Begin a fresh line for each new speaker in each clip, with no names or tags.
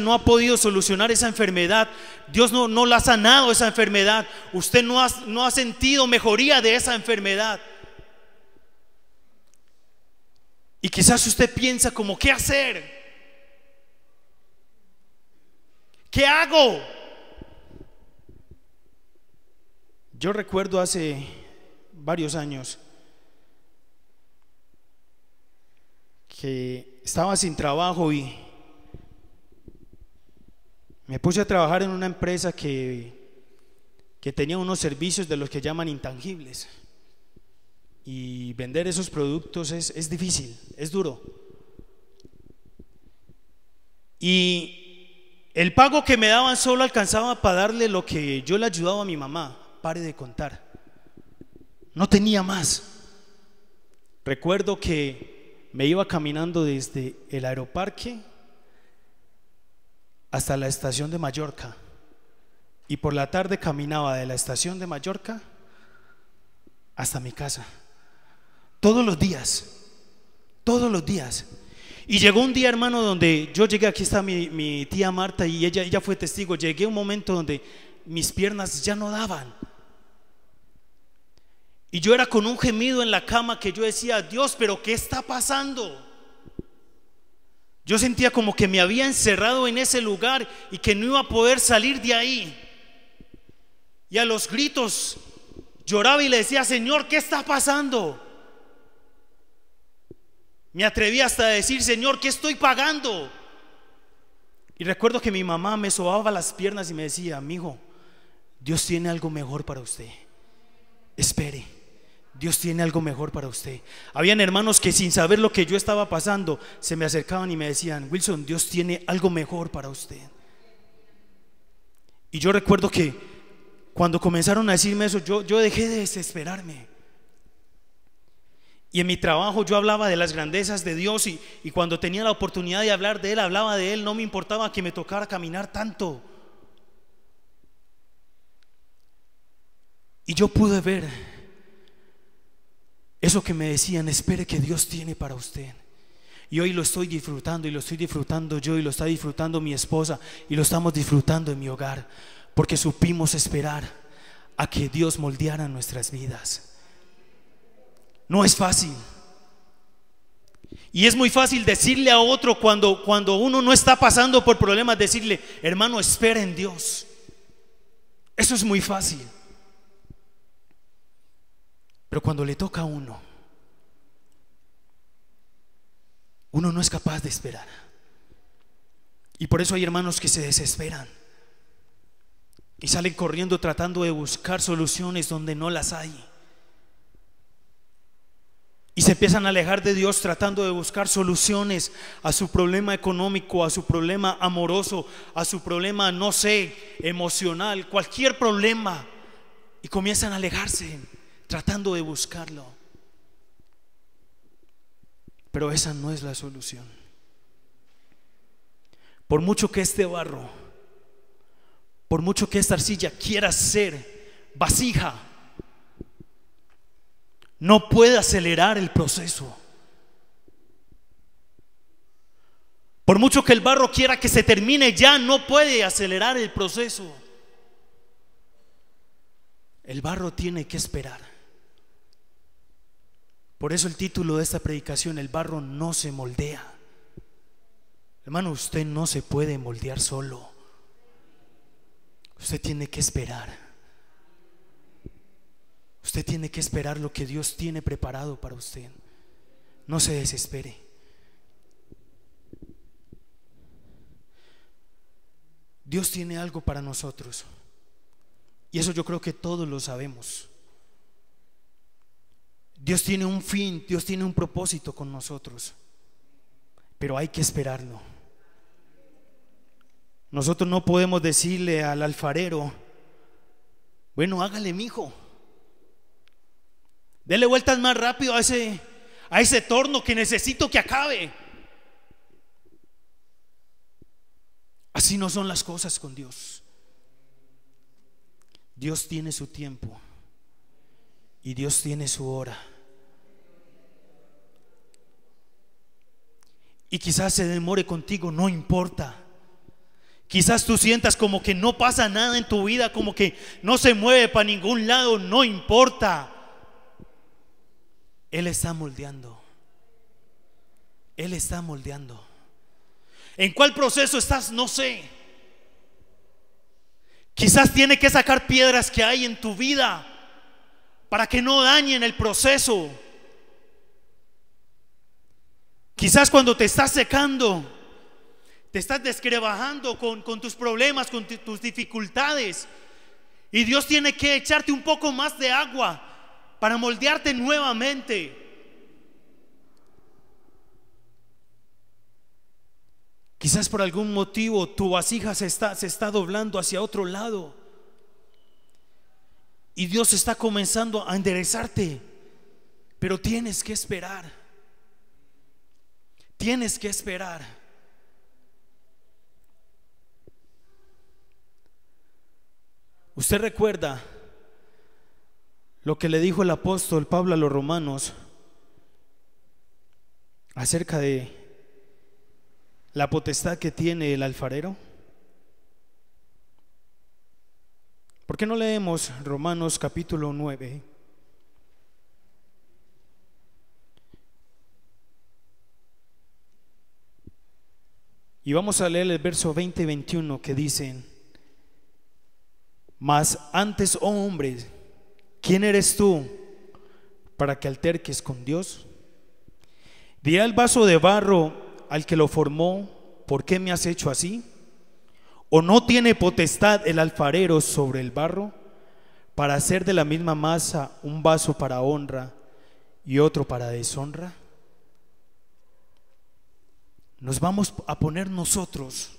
no ha podido solucionar esa enfermedad, Dios no, no la ha sanado esa enfermedad, usted no ha, no ha sentido mejoría de esa enfermedad. Y quizás usted piensa como, ¿qué hacer? ¿Qué hago? Yo recuerdo hace varios años que estaba sin trabajo y me puse a trabajar en una empresa que, tenía unos servicios de los que llaman intangibles. Y vender esos productos es, es difícil, es duro. Y el pago que me daban solo alcanzaba para darle lo que yo le ayudaba a mi mamá. Pare de contar. No tenía más. Recuerdo que me iba caminando desde el aeroparque hasta la estación de Mallorca y por la tarde caminaba de la estación de Mallorca hasta mi casa. Todos los días, todos los días. Y llegó un día, hermano, donde yo llegué, aquí está mi, tía Marta y ella, ella fue testigo, llegué un momento donde mis piernas ya no daban. Y yo era con un gemido en la cama que yo decía, Dios, pero ¿qué está pasando? Yo sentía como que me había encerrado en ese lugar y que no iba a poder salir de ahí. Y a los gritos lloraba y le decía, Señor, ¿qué está pasando? Me atreví hasta a decir, Señor, ¿qué estoy pagando? Y recuerdo que mi mamá me sobaba las piernas y me decía, amigo, Dios tiene algo mejor para usted. Espere. Dios tiene algo mejor para usted. Habían hermanos que sin saber lo que yo estaba pasando, se me acercaban y me decían, Wilson, Dios tiene algo mejor para usted. Y yo recuerdo que cuando comenzaron a decirme eso, yo, dejé de desesperarme. Y en mi trabajo yo hablaba de las grandezas de Dios y, cuando tenía la oportunidad de hablar de Él, hablaba de Él, no me importaba que me tocara caminar tanto. Y yo pude ver eso que me decían, espere que Dios tiene para usted. Y hoy lo estoy disfrutando y lo estoy disfrutando yo y lo está disfrutando mi esposa y lo estamos disfrutando en mi hogar porque supimos esperar a que Dios moldeara nuestras vidas. No es fácil. Y es muy fácil decirle a otro cuando, cuando uno no está pasando por problemas, decirle, hermano, espera en Dios. Eso es muy fácil. Pero cuando le toca a uno, uno no es capaz de esperar. Y por eso hay hermanos que se desesperan y salen corriendo tratando de buscar soluciones donde no las hay. Y se empiezan a alejar de Dios tratando de buscar soluciones a su problema económico, a su problema amoroso, a su problema, no sé, emocional, cualquier problema. Y comienzan a alejarse tratando de buscarlo. Pero esa no es la solución. Por mucho que este barro, por mucho que esta arcilla quiera ser vasija, no puede acelerar el proceso. Por mucho que el barro quiera que se termine ya, no puede acelerar el proceso. El barro tiene que esperar. Por eso el título de esta predicación, el barro no se moldea. Hermano, usted no se puede moldear solo. Usted tiene que esperar. Usted tiene que esperar lo que Dios tiene preparado para usted. No se desespere. Dios tiene algo para nosotros. Y eso yo creo que todos lo sabemos. Dios tiene un fin, Dios tiene un propósito con nosotros, pero hay que esperarlo. Nosotros no podemos decirle al alfarero, bueno, hágale, mijo. Dele vueltas más rápido a ese, a ese torno que necesito que acabe. Así no son las cosas con Dios. Dios tiene su tiempo y Dios tiene su hora. Y quizás se demore contigo, no importa. Quizás tú sientas como que no pasa nada en tu vida, como que no se mueve para ningún lado, no importa. Él está moldeando. Él está moldeando. ¿En cuál proceso estás? No sé. Quizás tiene que sacar piedras que hay en tu vida para que no dañen el proceso. Quizás cuando te estás secando, te estás descrebajando con, tus problemas, con tus dificultades, y Dios tiene que echarte un poco más de agua para moldearte nuevamente. Quizás por algún motivo tu vasija se está doblando hacia otro lado. Y Dios está comenzando a enderezarte. Pero tienes que esperar. Tienes que esperar. Usted recuerda lo que le dijo el apóstol Pablo a los romanos acerca de la potestad que tiene el alfarero. ¿Por qué no leemos Romanos capítulo 9? Y vamos a leer el verso 20 y 21 que dicen, mas antes, oh hombre, ¿quién eres tú para que alterques con Dios? Di el vaso de barro al que lo formó, ¿por qué me has hecho así? ¿O no tiene potestad el alfarero sobre el barro para hacer de la misma masa un vaso para honra y otro para deshonra? nos vamos a poner nosotros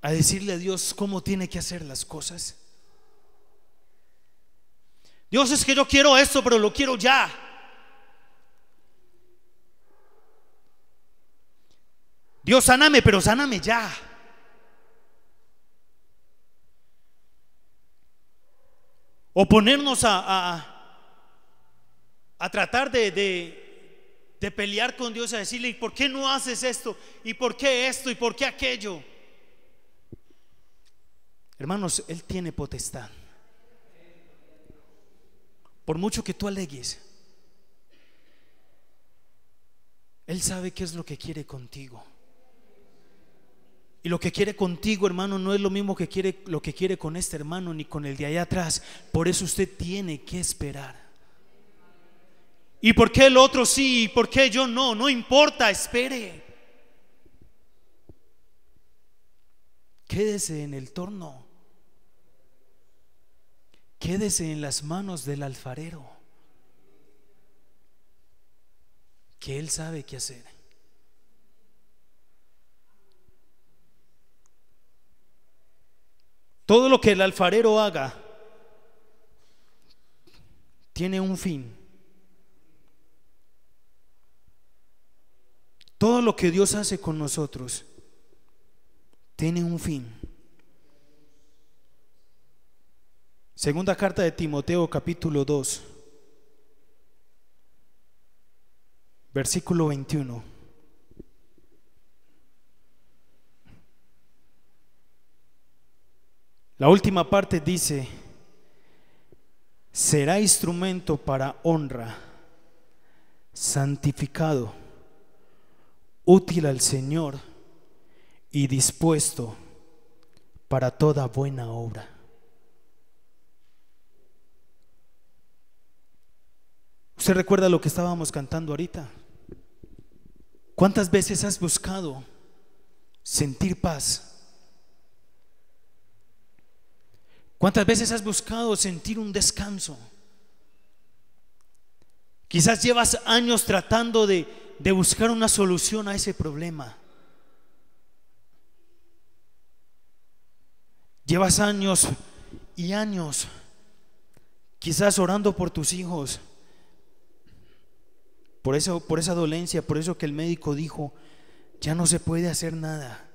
a decirle a Dios cómo tiene que hacer las cosas. Dios es que yo quiero esto, pero lo quiero ya. Dios sáname, pero sáname ya. O ponernos a, a, tratar de de pelear con Dios a decirle, ¿y por qué no haces esto? ¿Y por qué esto? ¿Y por qué aquello? Hermanos, Él tiene potestad. Por mucho que tú alegues, Él sabe qué es lo que quiere contigo. Y lo que quiere contigo, hermano, no es lo mismo que quiere lo que quiere con este hermano ni con el de allá atrás. Por eso usted tiene que esperar. ¿Y por qué el otro sí? ¿Y por qué yo no? No importa, espere. Quédese en el torno. Quédese en las manos del alfarero. Que él sabe qué hacer. Todo lo que el alfarero haga tiene un fin. Todo lo que Dios hace con nosotros tiene un fin. Segunda carta de Timoteo capítulo 2, versículo 21. La última parte dice, será instrumento para honra, santificado útil al Señor y dispuesto para toda buena obra. ¿Usted recuerda lo que estábamos cantando ahorita? ¿Cuántas veces has buscado sentir paz? ¿Cuántas veces has buscado sentir un descanso? Quizás llevas años tratando de de buscar una solución a ese problema. Llevas años y años quizás orando por tus hijos, por, eso, por esa dolencia, por eso que el médico dijo, ya no se puede hacer nada.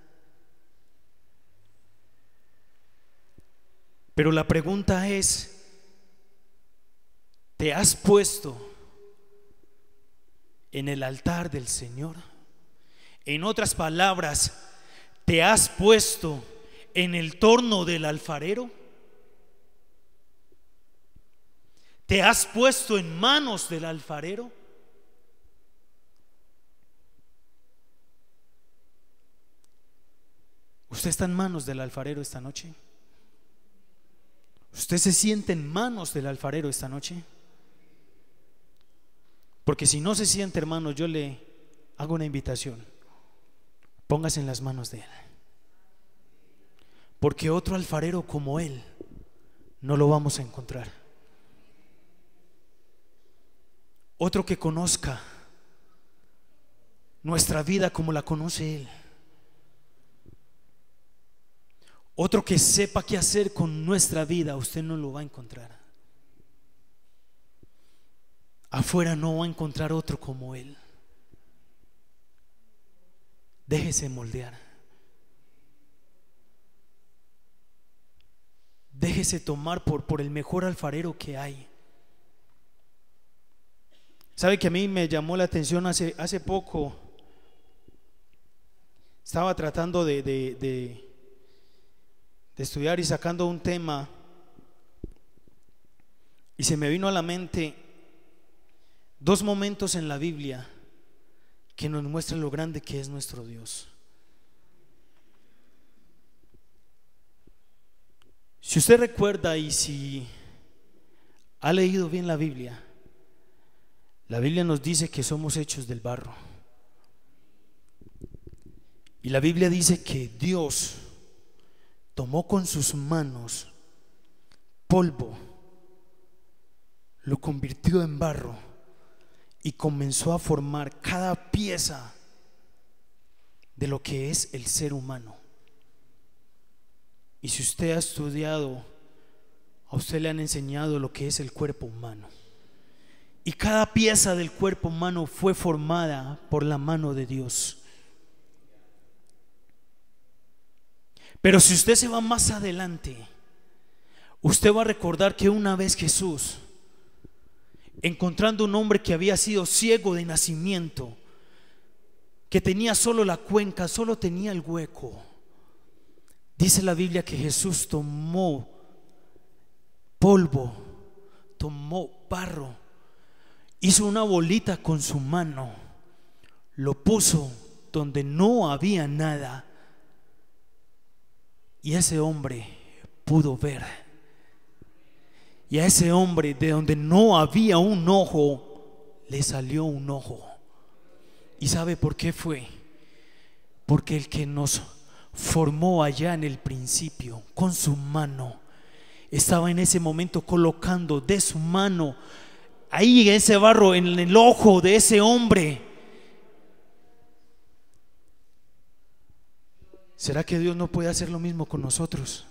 Pero la pregunta es, ¿te has puesto en el altar del Señor. En otras palabras, ¿te has puesto en el torno del alfarero? ¿Te has puesto en manos del alfarero? ¿Usted está en manos del alfarero esta noche? ¿Usted se siente en manos del alfarero esta noche? Porque si no se siente, hermano, yo le hago una invitación. Póngase en las manos de Él. Porque otro alfarero como Él no lo vamos a encontrar. Otro que conozca nuestra vida como la conoce Él. Otro que sepa qué hacer con nuestra vida, usted no lo va a encontrar. Afuera no va a encontrar otro como Él. Déjese moldear. Déjese tomar por, por el mejor alfarero que hay. ¿Sabe que a mí me llamó la atención hace, hace poco? Estaba tratando de, de, de, estudiar y sacando un tema y se me vino a la mente Dos momentos en la Biblia que nos muestran lo grande que es nuestro Dios. Si usted recuerda y si ha leído bien la Biblia, la Biblia nos dice que somos hechos del barro. Y la Biblia dice que Dios tomó con sus manos polvo, lo convirtió en barro y comenzó a formar cada pieza de lo que es el ser humano. Y si usted ha estudiado, a usted le han enseñado lo que es el cuerpo humano. Y cada pieza del cuerpo humano fue formada por la mano de Dios. Pero si usted se va más adelante, usted va a recordar que una vez Jesús encontrando un hombre que había sido ciego de nacimiento, que tenía solo la cuenca, solo tenía el hueco. Dice la Biblia que Jesús tomó polvo, tomó barro, hizo una bolita con su mano, lo puso donde no había nada y ese hombre pudo ver y a ese hombre de donde no había un ojo, le salió un ojo. ¿Y sabe por qué fue? Porque el que nos formó allá en el principio, con su mano, estaba en ese momento colocando de su mano ahí ese barro en el ojo de ese hombre. ¿Será que Dios no puede hacer lo mismo con nosotros?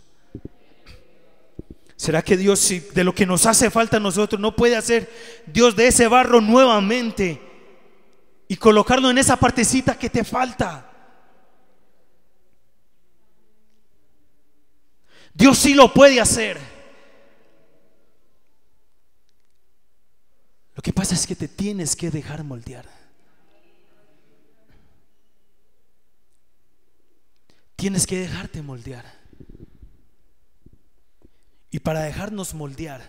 ¿Será que Dios, de lo que nos hace falta a nosotros, no puede hacer Dios de ese barro nuevamente y colocarlo en esa partecita que te falta? Dios sí lo puede hacer. Lo que pasa es que te tienes que dejar moldear. Tienes que dejarte moldear. Y para dejarnos moldear,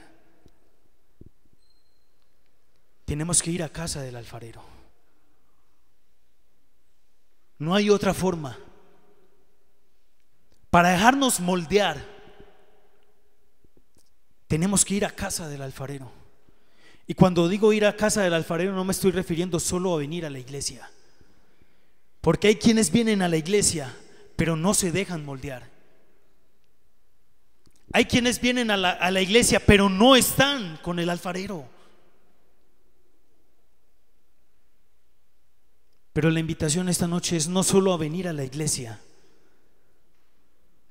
tenemos que ir a casa del alfarero. No hay otra forma. Para dejarnos moldear, tenemos que ir a casa del alfarero. Y cuando digo ir a casa del alfarero no me estoy refiriendo solo a venir a la iglesia. Porque hay quienes vienen a la iglesia, pero no se dejan moldear. Hay quienes vienen a la, iglesia, pero no están con el alfarero. Pero la invitación esta noche es no solo a venir a la iglesia,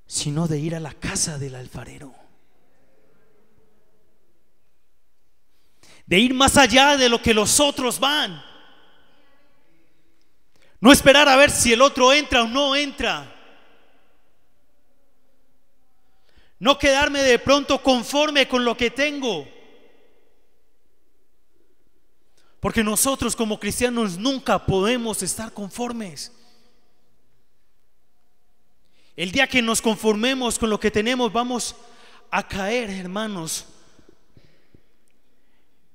sino de ir a la casa del alfarero. De ir más allá de lo que los otros van. No esperar a ver si el otro entra o no entra. No quedarme de pronto conforme con lo que tengo. Porque nosotros como cristianos nunca podemos estar conformes. El día que nos conformemos con lo que tenemos vamos a caer, hermanos,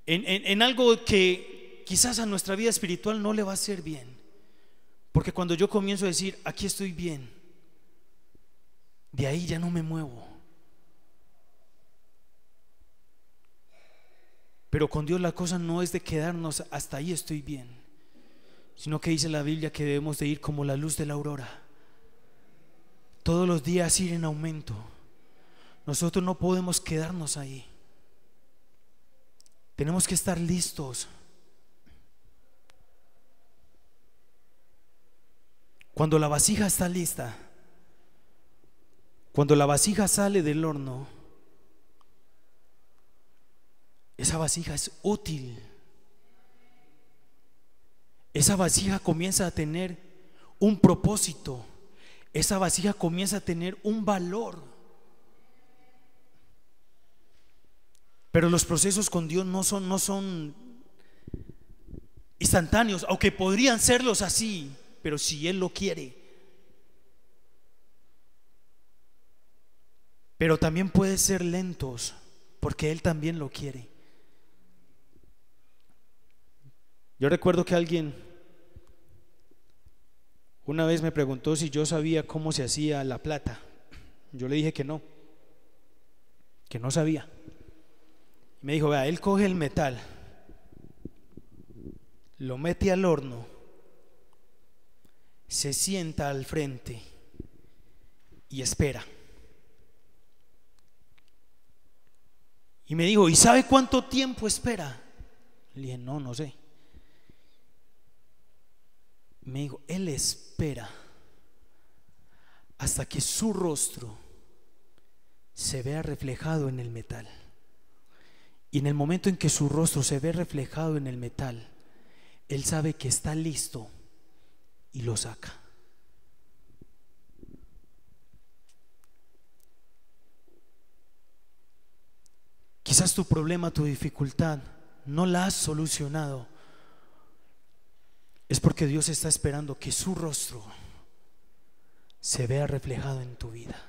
en, algo que quizás a nuestra vida espiritual no le va a ser bien. Porque cuando yo comienzo a decir, aquí estoy bien, de ahí ya no me muevo. Pero con Dios la cosa no es de quedarnos hasta ahí estoy bien, sino que dice la Biblia que debemos de ir como la luz de la aurora. Todos los días ir en aumento. Nosotros no podemos quedarnos ahí. Tenemos que estar listos. Cuando la vasija está lista, cuando la vasija sale del horno, esa vasija es útil. Esa vasija comienza a tener un propósito. Esa vasija comienza a tener un valor. Pero los procesos con Dios no son, no son instantáneos, aunque podrían serlos así, pero si Él lo quiere. Pero también puede ser lentos, porque Él también lo quiere. Yo recuerdo que alguien una vez me preguntó si yo sabía cómo se hacía la plata. Yo le dije que no, que no sabía. Y me dijo, vea, él coge el metal, lo mete al horno, se sienta al frente y espera. Y me dijo, ¿y sabe cuánto tiempo espera? Le dije, no, no sé me dijo, Él espera hasta que su rostro se vea reflejado en el metal. Y en el momento en que su rostro se ve reflejado en el metal, Él sabe que está listo y lo saca. Quizás tu problema, tu dificultad, no la has solucionado es porque Dios está esperando que su rostro se vea reflejado en tu vida.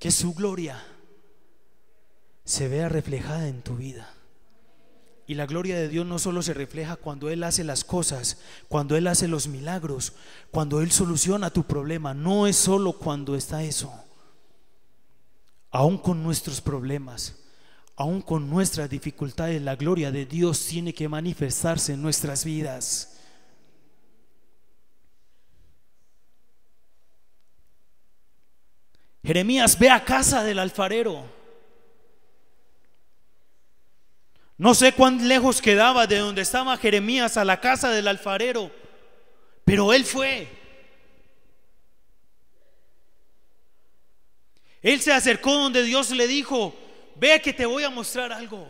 Que su gloria se vea reflejada en tu vida. Y la gloria de Dios no solo se refleja cuando Él hace las cosas, cuando Él hace los milagros, cuando Él soluciona tu problema, no es solo cuando está eso. Aún con nuestros problemas, aún con nuestras dificultades, la gloria de Dios tiene que manifestarse en nuestras vidas. Jeremías ve a casa del alfarero. No sé cuán lejos quedaba de donde estaba Jeremías a la casa del alfarero, pero él fue. Él se acercó donde Dios le dijo, ve que te voy a mostrar algo.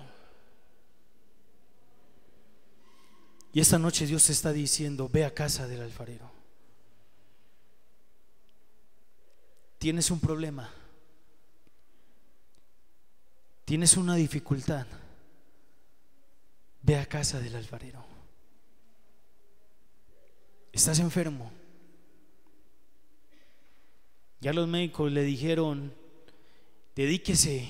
Y esta noche Dios está diciendo, ve a casa del alfarero. Tienes un problema. Tienes una dificultad. Ve a casa del alfarero. Estás enfermo. Ya los médicos le dijeron, dedíquese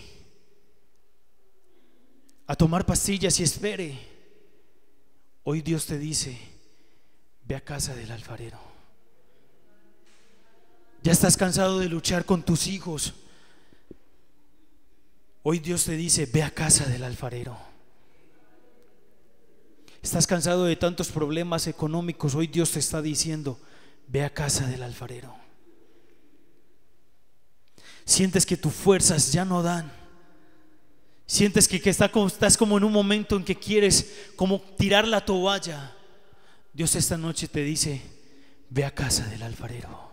a tomar pastillas y espere. Hoy Dios te dice, ve a casa del alfarero. Ya estás cansado de luchar con tus hijos. Hoy Dios te dice, ve a casa del alfarero. Estás cansado de tantos problemas económicos. Hoy Dios te está diciendo, ve a casa del alfarero. Sientes que tus fuerzas ya no dan. Sientes que, estás como en un momento en que quieres como tirar la toalla. Dios esta noche te dice, ve a casa del alfarero.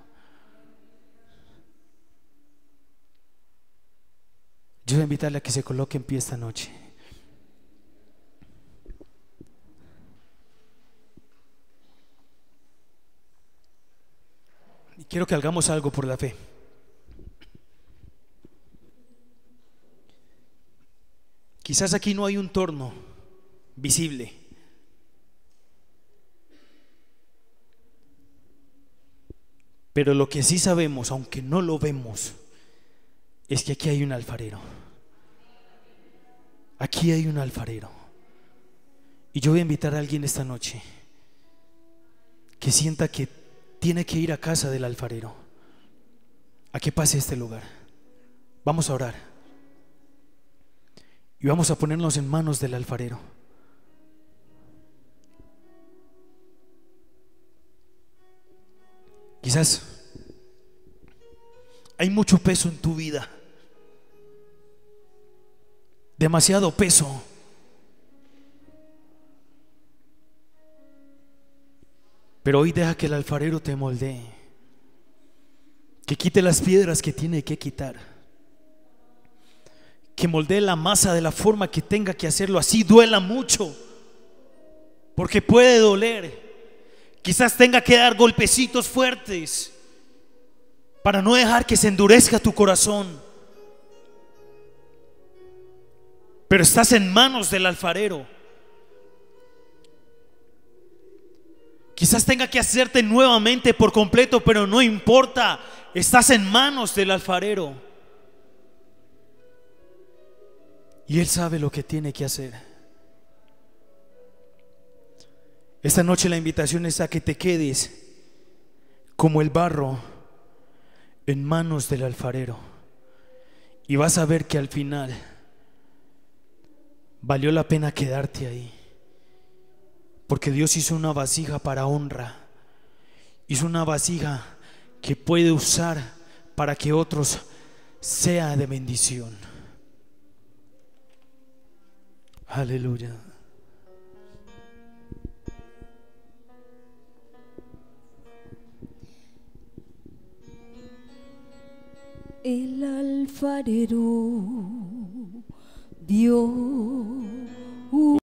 Yo voy a invitarle a que se coloque en pie esta noche. Y quiero que hagamos algo por la fe. Quizás aquí no hay un torno visible. Pero lo que sí sabemos, aunque no lo vemos, es que aquí hay un alfarero. Aquí hay un alfarero. Y yo voy a invitar a alguien esta noche que sienta que tiene que ir a casa del alfarero, a que pase este lugar. Vamos a orar y vamos a ponernos en manos del alfarero. Quizás hay mucho peso en tu vida, demasiado peso. Pero hoy deja que el alfarero te moldee, que quite las piedras que tiene que quitar que moldee la masa de la forma que tenga que hacerlo, así duela mucho, porque puede doler. Quizás tenga que dar golpecitos fuertes para no dejar que se endurezca tu corazón. Pero estás en manos del alfarero. Quizás tenga que hacerte nuevamente por completo, pero no importa, estás en manos del alfarero. Y Él sabe lo que tiene que hacer. Esta noche la invitación es a que te quedes como el barro en manos del alfarero. Y vas a ver que al final valió la pena quedarte ahí. Porque Dios hizo una vasija para honra. Hizo una vasija que puede usar para que otros sea de bendición. Aleluya. El alfarero dio